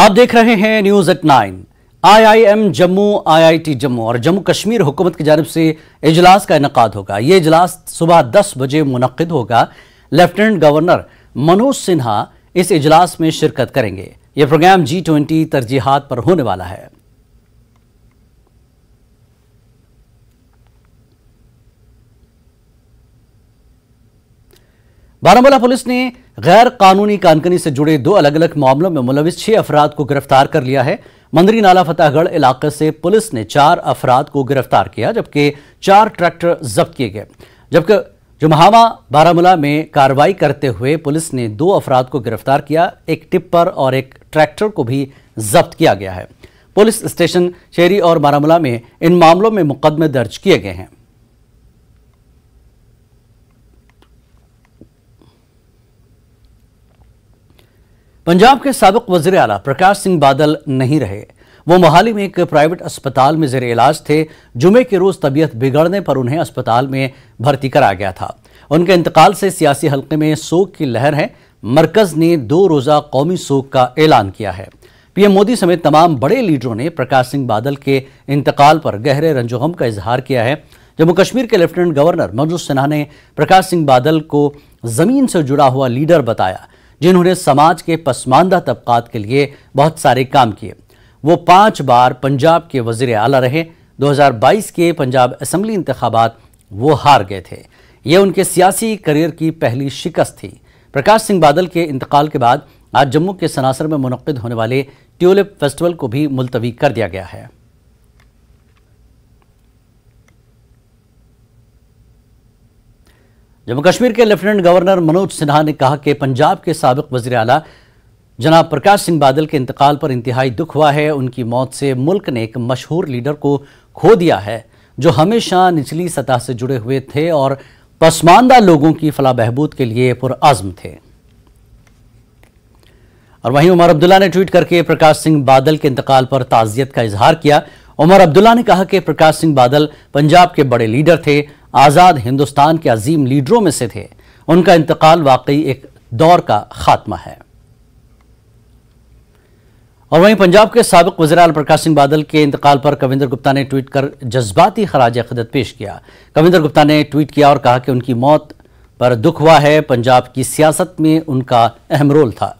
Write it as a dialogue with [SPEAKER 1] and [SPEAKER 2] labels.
[SPEAKER 1] आप देख रहे हैं news at nine IIM Jammu IIT Jammu और जम्मू कश्मीर हुकूमत की जानब से इजलास का इनका होगा ये इजलास सुबह दस बजे मुनद होगा लेफ्टिनेंट गवर्नर मनोज सिन्हा इस इजलास में शिरकत करेंगे ये प्रोग्राम जी ट्वेंटी तरजीहत पर होने वाला है बारामूला पुलिस ने गैर कानूनी कानकनी से जुड़े दो अलग अलग मामलों में मुलविस छह अफराद को गिरफ्तार कर लिया है मंदरी नाला फतेहगढ़ इलाके से पुलिस ने चार अफराद को गिरफ्तार किया जबकि चार ट्रैक्टर जब्त किए गए जबकि जुमहामा बारामूला में कार्रवाई करते हुए पुलिस ने दो अफराद को गिरफ्तार किया एक टिप्पर और एक ट्रैक्टर को भी जब्त किया गया है पुलिस स्टेशन शेरी और बारामूला में इन मामलों में मुकदमे दर्ज किए गए हैं पंजाब के सबक वजी अला प्रकाश सिंह बादल नहीं रहे वो मोहाली में एक प्राइवेट अस्पताल में जेर इलाज थे जुमे के रोज़ तबीयत बिगड़ने पर उन्हें अस्पताल में भर्ती कराया गया था उनके इंतकाल से सियासी हलके में शोक की लहर है मरकज़ ने दो रोज़ा कौमी शोक का ऐलान किया है पीएम मोदी समेत तमाम बड़े लीडरों ने प्रकाश सिंह बादल के इंतकाल पर गहरे रंजोहम का इजहार किया है जम्मू कश्मीर के लेफ्टिनेंट गवर्नर मनोज सिन्हा ने प्रकाश सिंह बादल को ज़मीन से जुड़ा हुआ लीडर बताया जिन्होंने समाज के पसमानदा तबकात के लिए बहुत सारे काम किए वो पांच बार पंजाब के वजीर अला रहे 2022 के पंजाब असम्बली इंतबात वो हार गए थे ये उनके सियासी करियर की पहली शिकस्त थी प्रकाश सिंह बादल के इंतकाल के बाद आज जम्मू के सनासर में मुनद होने वाले ट्यूलिप फेस्टिवल को भी मुलतवी कर दिया गया है जम्मू कश्मीर के लेफ्टिनेंट गवर्नर मनोज सिन्हा ने कहा कि पंजाब के सबक वजी अला जनाब प्रकाश सिंह बादल के इंतकाल पर इंतहाई दुख हुआ है उनकी मौत से मुल्क ने एक मशहूर लीडर को खो दिया है जो हमेशा निचली सतह से जुड़े हुए थे और पसमानदा लोगों की फला बहबूद के लिए पुरज़म थे और वहीं उमर अब्दुल्ला ने ट्वीट करके प्रकाश सिंह बादल के इंतकाल पर ताज़ियत का इजहार किया उमर अब्दुल्ला ने कहा कि प्रकाश सिंह बादल पंजाब के बड़े लीडर थे आज़ाद हिंदुस्तान के अजीम लीडरों में से थे उनका इंतकाल वाकई एक दौर का खात्मा है और वहीं पंजाब के सबक वजराल प्रकाश सिंह बादल के इंतकाल पर कविंदर गुप्ता ने ट्वीट कर जज्बाती खराज खदत पेश किया कविंदर गुप्ता ने ट्वीट किया और कहा कि उनकी मौत पर दुख हुआ है पंजाब की सियासत में उनका अहम रोल था